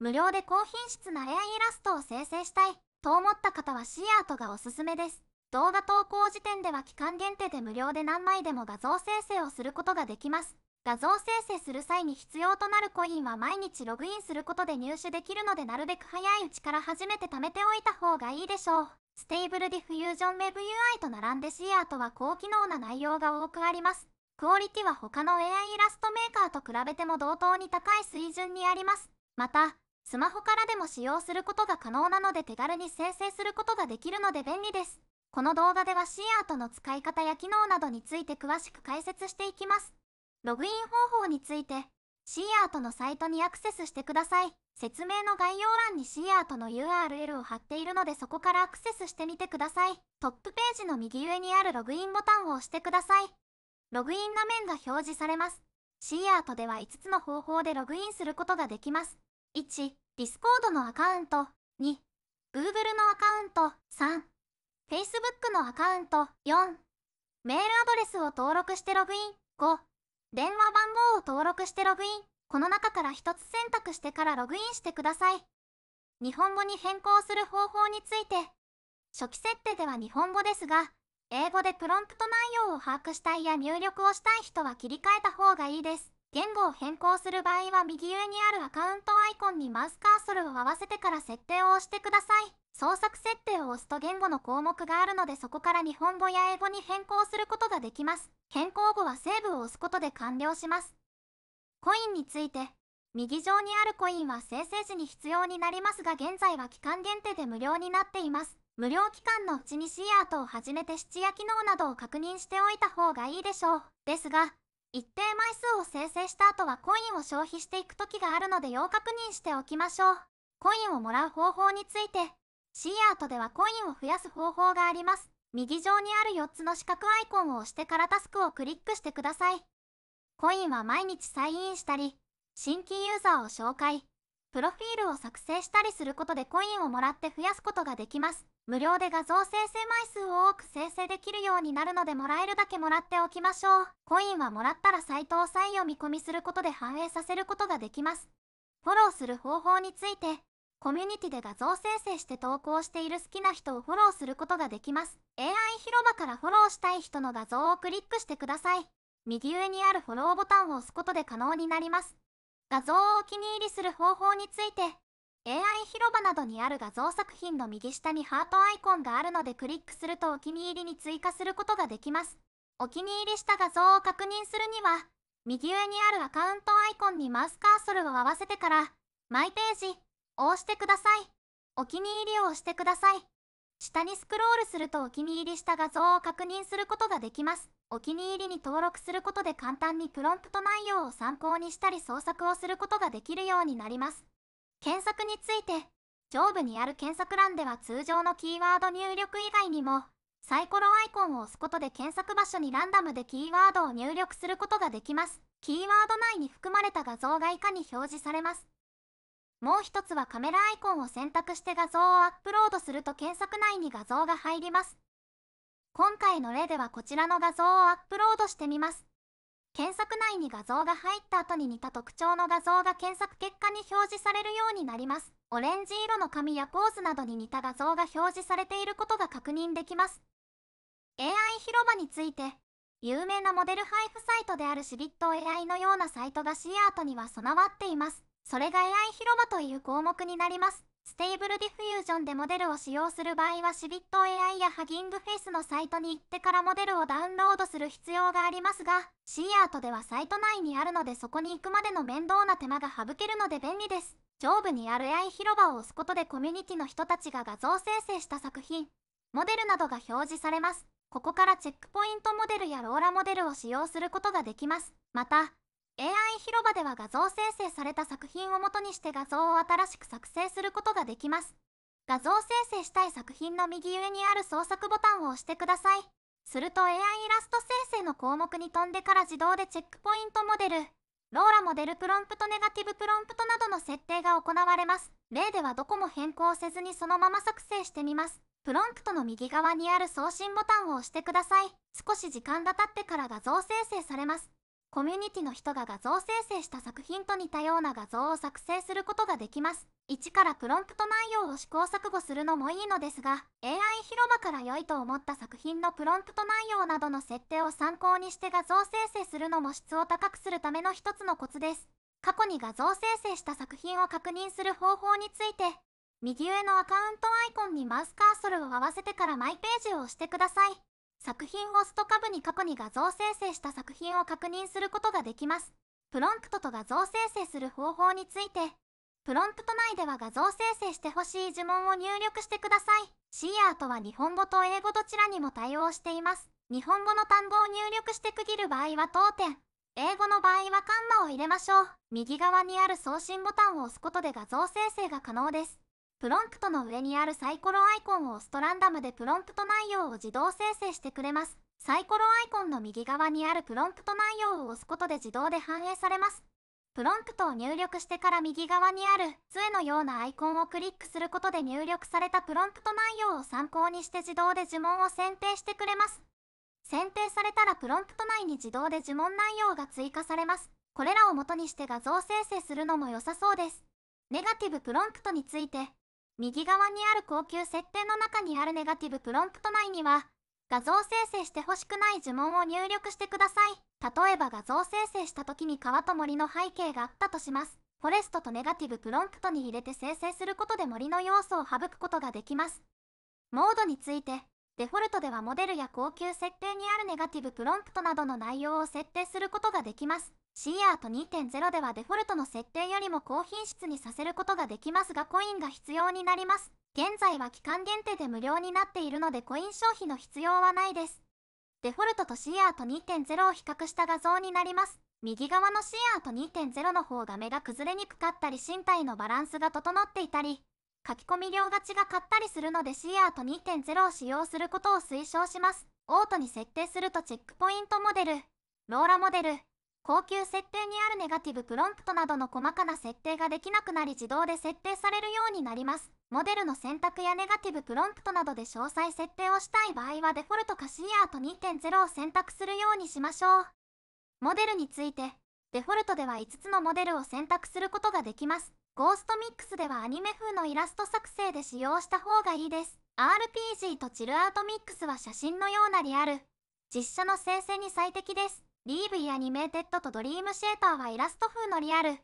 無料で高品質な a アイラストを生成したいと思った方はシーアートがおすすめです。動画投稿時点では期間限定で無料で何枚でも画像生成をすることができます。画像生成する際に必要となるコインは毎日ログインすることで入手できるのでなるべく早いうちから初めて貯めておいた方がいいでしょう。ステーブルディフュージョン WebUI と並んでシアートは高機能な内容が多くあります。クオリティは他の AI イラストメーカーと比べても同等に高い水準にあります。また、スマホからでも使用することが可能なので手軽に生成することができるので便利です。この動画では C アートの使い方や機能などについて詳しく解説していきます。ログイン方法について C アートのサイトにアクセスしてください。説明の概要欄に C アートの URL を貼っているのでそこからアクセスしてみてください。トップページの右上にあるログインボタンを押してください。ログイン画面が表示されます。C アートでは5つの方法でログインすることができます。1、Discord のアカウント。2、Google のアカウント。3、Facebook のアカウント。4、メールアドレスを登録してログイン。5、電話番号を登録してログイン。この中から1つ選択してからログインしてください。日本語に変更する方法について。初期設定では日本語ですが、英語でプロンプト内容を把握したいや入力をしたい人は切り替えた方がいいです。言語を変更する場合は右上にあるアカウントアイコンにマウスカーソルを合わせてから設定を押してください。創作設定を押すと言語の項目があるのでそこから日本語や英語に変更することができます。変更後はセーブを押すことで完了します。コインについて、右上にあるコインは生成時に必要になりますが現在は期間限定で無料になっています。無料期間のうちにーアートを始めて質や機能などを確認しておいた方がいいでしょう。ですが、一定枚数を生成した後はコインを消費していく時があるので要確認しておきましょう。コインをもらう方法について、C アートではコインを増やす方法があります。右上にある4つの四角アイコンを押してからタスクをクリックしてください。コインは毎日サインしたり、新規ユーザーを紹介、プロフィールを作成したりすることでコインをもらって増やすことができます。無料で画像生成枚数を多く生成できるようになるのでもらえるだけもらっておきましょう。コインはもらったらサイトを再読み込みすることで反映させることができます。フォローする方法について、コミュニティで画像生成して投稿している好きな人をフォローすることができます。AI 広場からフォローしたい人の画像をクリックしてください。右上にあるフォローボタンを押すことで可能になります。画像をお気に入りする方法について、AI 広場などにある画像作品の右下にハートアイコンがあるのでクリックするとお気に入りに追加することができます。お気に入りした画像を確認するには、右上にあるアカウントアイコンにマウスカーソルを合わせてから、マイページを押してください。お気に入りを押してください。下にスクロールするとお気に入りした画像を確認することができます。お気に入りに登録することで簡単にプロンプト内容を参考にしたり創作をすることができるようになります。検索について上部にある検索欄では通常のキーワード入力以外にもサイコロアイコンを押すことで検索場所にランダムでキーワードを入力することができますキーワード内に含まれた画像が以下に表示されますもう一つはカメラアイコンを選択して画像をアップロードすると検索内に画像が入ります今回の例ではこちらの画像をアップロードしてみます検索内に画像が入った後に似た特徴の画像が検索結果に表示されるようになります。オレンジ色の紙やポーズなどに似た画像が表示されていることが確認できます。AI 広場について、有名なモデル配布サイトであるシビット AI のようなサイトがシーアートには備わっています。それが AI 広場という項目になります。ステーブルディフュージョンでモデルを使用する場合はシビット AI やハギングフェイスのサイトに行ってからモデルをダウンロードする必要がありますが、ーアートではサイト内にあるのでそこに行くまでの面倒な手間が省けるので便利です。上部にある AI 広場を押すことでコミュニティの人たちが画像生成した作品、モデルなどが表示されます。ここからチェックポイントモデルやローラモデルを使用することができます。また、AI 広場では画像生成された作品をもとにして画像を新しく作成することができます。画像生成したい作品の右上にある創作ボタンを押してください。すると AI イラスト生成の項目に飛んでから自動でチェックポイントモデル、ローラモデルプロンプトネガティブプロンプトなどの設定が行われます。例ではどこも変更せずにそのまま作成してみます。プロンプトの右側にある送信ボタンを押してください。少し時間が経ってから画像生成されます。コミュニティの人が画像生成した作品と似たような画像を作成することができます。1からプロンプト内容を試行錯誤するのもいいのですが、AI 広場から良いと思った作品のプロンプト内容などの設定を参考にして画像生成するのも質を高くするための一つのコツです。過去に画像生成した作品を確認する方法について、右上のアカウントアイコンにマウスカーソルを合わせてからマイページを押してください。作品ホストカブに過去に画像生成した作品を確認することができます。プロンプトと画像生成する方法について、プロンプト内では画像生成してほしい呪文を入力してください。シーアートは日本語と英語どちらにも対応しています。日本語の単語を入力して区切る場合は当店、英語の場合はカンマを入れましょう。右側にある送信ボタンを押すことで画像生成が可能です。プロンプトの上にあるサイコロアイコンを押すとランダムでプロンプト内容を自動生成してくれます。サイコロアイコンの右側にあるプロンプト内容を押すことで自動で反映されます。プロンプトを入力してから右側にある杖のようなアイコンをクリックすることで入力されたプロンプト内容を参考にして自動で呪文を選定してくれます。選定されたらプロンプト内に自動で呪文内容が追加されます。これらを元にして画像生成するのも良さそうです。ネガティブプロンプトについて右側にある高級設定の中にあるネガティブプロンプト内には、画像生成してほしくない呪文を入力してください。例えば画像生成した時に川と森の背景があったとします。フォレストとネガティブプロンプトに入れて生成することで森の要素を省くことができます。モードについて、デフォルトではモデルや高級設定にあるネガティブプロンプトなどの内容を設定することができます。シーアート2.0ではデフォルトの設定よりも高品質にさせることができますがコインが必要になります。現在は期間限定で無料になっているのでコイン消費の必要はないです。デフォルトとシーアート2.0を比較した画像になります。右側のシーアート2.0の方が目が崩れにくかったり身体のバランスが整っていたり、書き込み量が違かったりするのでシーアート2.0を使用することを推奨します。オートに設定するとチェックポイントモデル、ローラモデル、高級設定にあるネガティブプロンプトなどの細かな設定ができなくなり自動で設定されるようになります。モデルの選択やネガティブプロンプトなどで詳細設定をしたい場合はデフォルトかシニアート2.0を選択するようにしましょう。モデルについて、デフォルトでは5つのモデルを選択することができます。ゴーストミックスではアニメ風のイラスト作成で使用した方がいいです。RPG とチルアウトミックスは写真のようなリアル、実写の生成に最適です。リーブイアニメーテッドとドリームシェーターはイラスト風のリアル。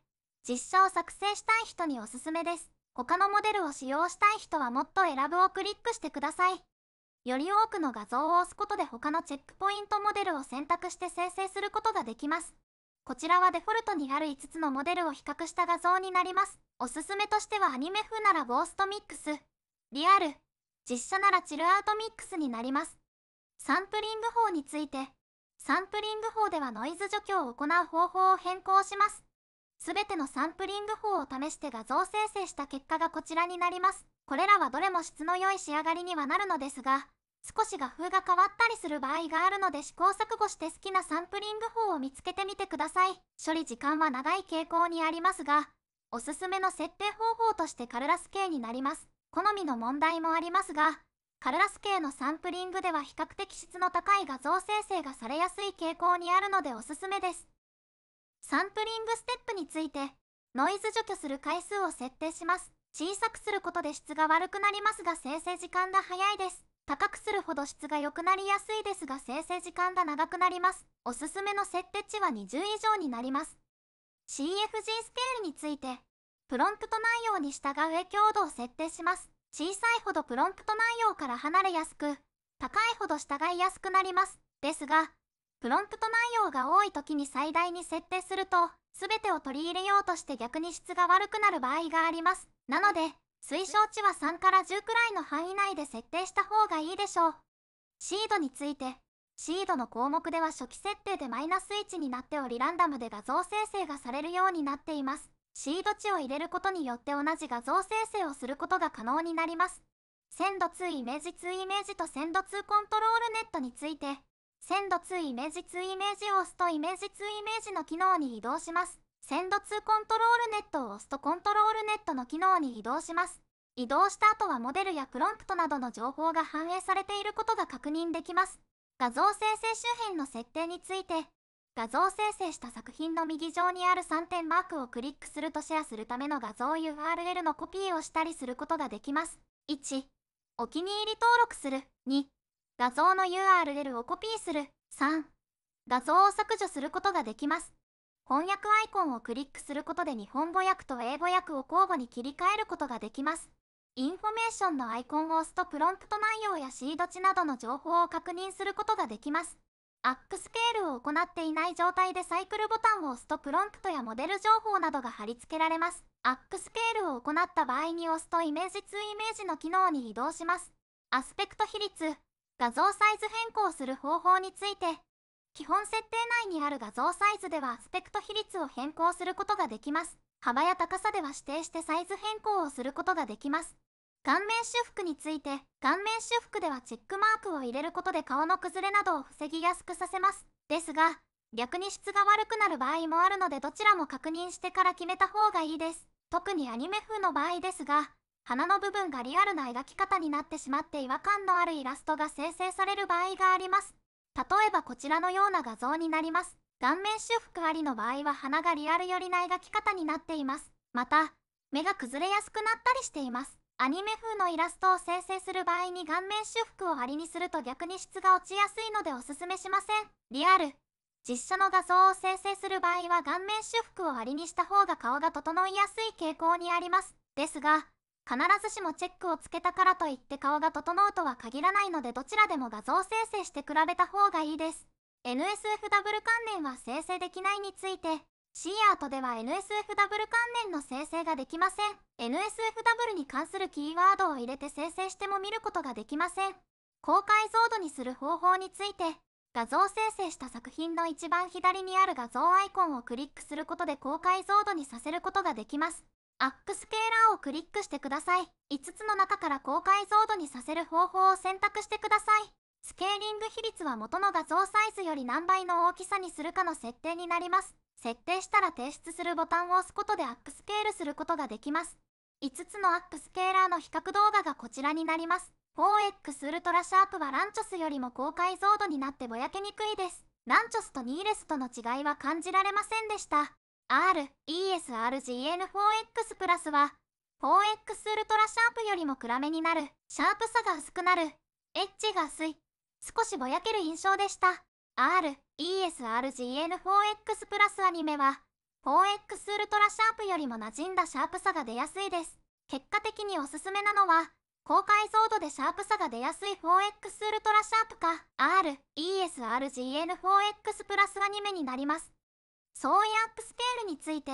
実写を作成したい人におすすめです。他のモデルを使用したい人はもっと選ぶをクリックしてください。より多くの画像を押すことで他のチェックポイントモデルを選択して生成することができます。こちらはデフォルトにある5つのモデルを比較した画像になります。おすすめとしてはアニメ風ならゴーストミックス、リアル、実写ならチルアウトミックスになります。サンプリング法について、サンプリング法ではノイズ除去を行う方法を変更します。すべてのサンプリング法を試して画像生成した結果がこちらになります。これらはどれも質の良い仕上がりにはなるのですが、少し画風が変わったりする場合があるので試行錯誤して好きなサンプリング法を見つけてみてください。処理時間は長い傾向にありますが、おすすめの設定方法としてカルラス系になります。好みの問題もありますが、カルラス系のサンプリングでは比較的質の高い画像生成がされやすい傾向にあるのでおすすめです。サンプリングステップについて、ノイズ除去する回数を設定します。小さくすることで質が悪くなりますが生成時間が早いです。高くするほど質が良くなりやすいですが生成時間が長くなります。おすすめの設定値は20以上になります。CFG スケールについて、プロンプト内容に従う影響度を設定します。小さいほどプロンプト内容から離れやすく、高いほど従いやすくなります。ですが、プロンプト内容が多い時に最大に設定すると、全てを取り入れようとして逆に質が悪くなる場合があります。なので、推奨値は3から10くらいの範囲内で設定した方がいいでしょう。シードについて、シードの項目では初期設定でマイナス1になっておりランダムで画像生成がされるようになっています。シード値を入れることによって同じ画像生成をすることが可能になります。鮮度2イメージ2イメージと鮮度2コントロールネットについて、鮮度2イメージ2イメージを押すとイメージ2イメージの機能に移動します。鮮度2コントロールネットを押すとコントロールネットの機能に移動します。移動した後はモデルやプロンプトなどの情報が反映されていることが確認できます。画像生成周辺の設定について、画像生成した作品の右上にある3点マークをクリックするとシェアするための画像 URL のコピーをしたりすることができます。1、お気に入り登録する。2、画像の URL をコピーする。3、画像を削除することができます。翻訳アイコンをクリックすることで日本語訳と英語訳を交互に切り替えることができます。インフォメーションのアイコンを押すとプロンプト内容やシード値などの情報を確認することができます。アックスケールを行っていない状態でサイクルボタンを押すとプロンプトやモデル情報などが貼り付けられます。アックスケールを行った場合に押すとイメージ2イメージの機能に移動します。アスペクト比率、画像サイズ変更する方法について、基本設定内にある画像サイズではアスペクト比率を変更することができます。幅や高さでは指定してサイズ変更をすることができます。顔面修復について顔面修復ではチェックマークを入れることで顔の崩れなどを防ぎやすくさせますですが逆に質が悪くなる場合もあるのでどちらも確認してから決めた方がいいです特にアニメ風の場合ですが鼻の部分がリアルな描き方になってしまって違和感のあるイラストが生成される場合があります例えばこちらのような画像になります顔面修復ありの場合は鼻がリアル寄りな描き方になっていますまた目が崩れやすくなったりしていますアニメ風のイラストを生成する場合に顔面修復をありにすると逆に質が落ちやすいのでおすすめしません。リアル。実写の画像を生成する場合は顔面修復をありにした方が顔が整いやすい傾向にあります。ですが、必ずしもチェックをつけたからといって顔が整うとは限らないのでどちらでも画像生成して比べた方がいいです。NSFW 関連は生成できないについて、C アートでは NSFW 関連の生成ができません。NSFW に関するキーワードを入れて生成しても見ることができません。高解像度にする方法について、画像生成した作品の一番左にある画像アイコンをクリックすることで高解像度にさせることができます。アックスケーラーをクリックしてください。5つの中から高解像度にさせる方法を選択してください。スケーリング比率は元の画像サイズより何倍の大きさにするかの設定になります。設定したら提出するボタンを押すことでアップスケールすることができます。5つのアップスケーラーの比較動画がこちらになります。4X ウルトラシャープはランチョスよりも高解像度になってぼやけにくいです。ランチョスとニーレスとの違いは感じられませんでした。R、ESRGN4X プラスは 4X ウルトラシャープよりも暗めになる、シャープさが薄くなる、エッジが薄い、少しぼやける印象でした。R、ESRGN4X プラスアニメは 4X ウルトラシャープよりも馴染んだシャープさが出やすいです。結果的におすすめなのは高解像度でシャープさが出やすい 4X ウルトラシャープか R、ESRGN4X プラスアニメになります。相違アップスケールについて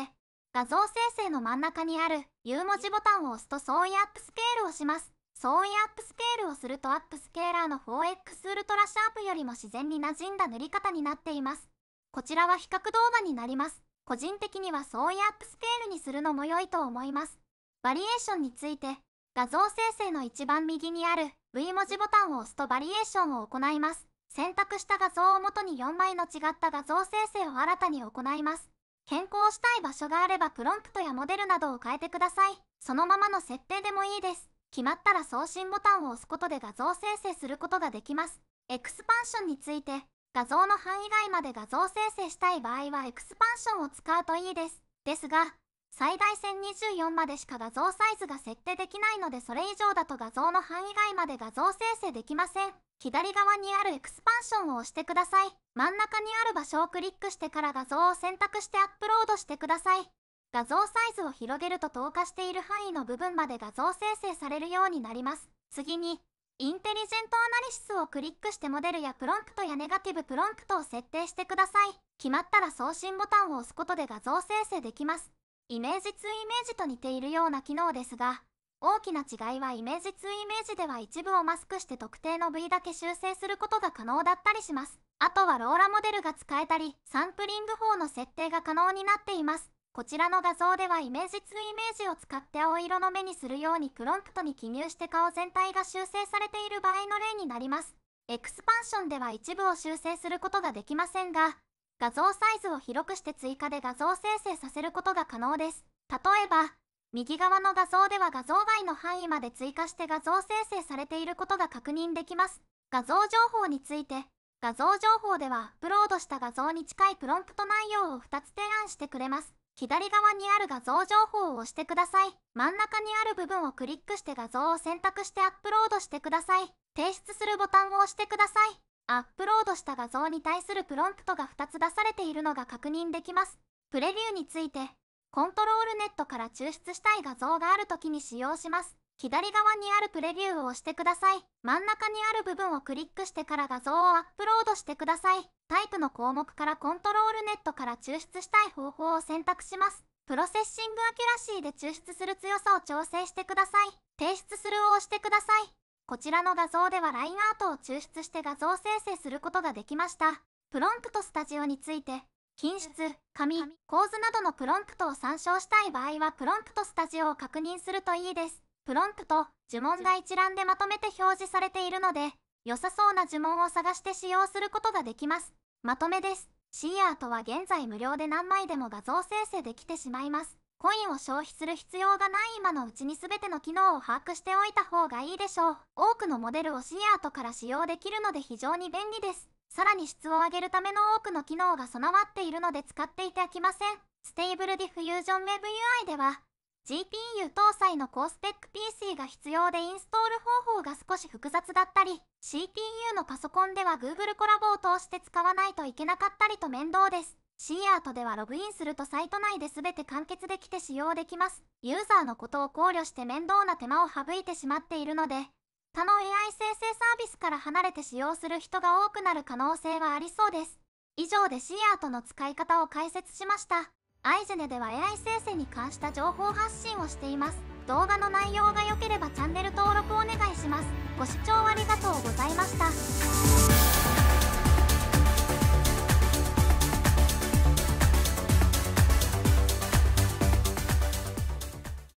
画像生成の真ん中にある U 文字ボタンを押すと相違アップスケールをします。相違アップスケールをするとアップスケーラーの 4X ウルトラシャープよりも自然に馴染んだ塗り方になっています。こちらは比較動画になります。個人的には相違アップスケールにするのも良いと思います。バリエーションについて、画像生成の一番右にある V 文字ボタンを押すとバリエーションを行います。選択した画像をもとに4枚の違った画像生成を新たに行います。変更したい場所があればプロンプトやモデルなどを変えてください。そのままの設定でもいいです。決まったら送信ボタンを押すことで画像生成することができます。エクスパンションについて、画像の範囲外まで画像生成したい場合はエクスパンションを使うといいです。ですが、最大1024までしか画像サイズが設定できないのでそれ以上だと画像の範囲外まで画像生成できません。左側にあるエクスパンションを押してください。真ん中にある場所をクリックしてから画像を選択してアップロードしてください。画像サイズを広げると透過している範囲の部分まで画像生成されるようになります。次に、インテリジェントアナリシスをクリックしてモデルやプロンプトやネガティブプロンプトを設定してください。決まったら送信ボタンを押すことで画像生成できます。イメージ2イメージと似ているような機能ですが、大きな違いはイメージ2イメージでは一部をマスクして特定の部位だけ修正することが可能だったりします。あとはローラモデルが使えたり、サンプリング法の設定が可能になっています。こちらの画像ではイメージ2イメージを使って青色の目にするようにプロンプトに記入して顔全体が修正されている場合の例になります。エクスパンションでは一部を修正することができませんが、画像サイズを広くして追加で画像生成させることが可能です。例えば、右側の画像では画像外の範囲まで追加して画像生成されていることが確認できます。画像情報について、画像情報ではアップロードした画像に近いプロンプト内容を2つ提案してくれます。左側にある画像情報を押してください。真ん中にある部分をクリックして画像を選択してアップロードしてください。提出するボタンを押してください。アップロードした画像に対するプロンプトが2つ出されているのが確認できます。プレビューについて、コントロールネットから抽出したい画像がある時に使用します。左側にあるプレビューを押してください。真ん中にある部分をクリックしてから画像をアップロードしてください。タイプの項目からコントロールネッから抽出したい方法を選択します。プロセッシングアキュラシーで抽出する強さを調整してください。提出するを押してください。こちらの画像ではラインアートを抽出して画像生成することができました。プロンプトスタジオについて、品質、紙、構図などのプロンプトを参照したい場合はプロンプトスタジオを確認するといいです。プロンプト、呪文が一覧でまとめて表示されているので、良さそうな呪文を探して使用することができます。まとめです。シーアートは現在無料で何枚でも画像生成できてしまいます。コインを消費する必要がない今のうちに全ての機能を把握しておいた方がいいでしょう。多くのモデルをシーアートから使用できるので非常に便利です。さらに質を上げるための多くの機能が備わっているので使っていてだきません。ステーブルディフュージョンウェブ UI では、GPU 搭載の高スペック PC が必要でインストール方法が少し複雑だったり CPU のパソコンでは Google コラボを通して使わないといけなかったりと面倒です C アートではログインするとサイト内で全て完結できて使用できますユーザーのことを考慮して面倒な手間を省いてしまっているので他の AI 生成サービスから離れて使用する人が多くなる可能性はありそうです以上で C アートの使い方を解説しましたアイジェネでは AI 生成に関した情報発信をしています動画の内容が良ければチャンネル登録お願いしますご視聴ありがとうございました